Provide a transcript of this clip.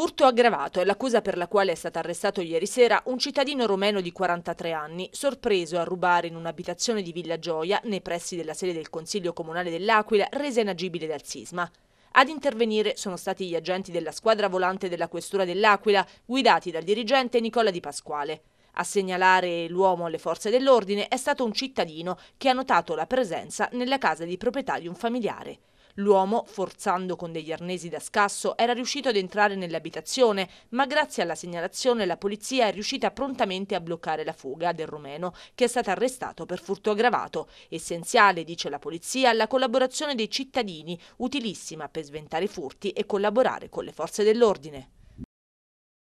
Furto aggravato è l'accusa per la quale è stato arrestato ieri sera un cittadino romeno di 43 anni, sorpreso a rubare in un'abitazione di Villa Gioia, nei pressi della sede del Consiglio Comunale dell'Aquila, resa inagibile dal sisma. Ad intervenire sono stati gli agenti della squadra volante della Questura dell'Aquila, guidati dal dirigente Nicola Di Pasquale. A segnalare l'uomo alle forze dell'ordine è stato un cittadino che ha notato la presenza nella casa di proprietà di un familiare. L'uomo, forzando con degli arnesi da scasso, era riuscito ad entrare nell'abitazione, ma grazie alla segnalazione la polizia è riuscita prontamente a bloccare la fuga del rumeno, che è stato arrestato per furto aggravato. Essenziale, dice la polizia, la collaborazione dei cittadini, utilissima per sventare i furti e collaborare con le forze dell'ordine.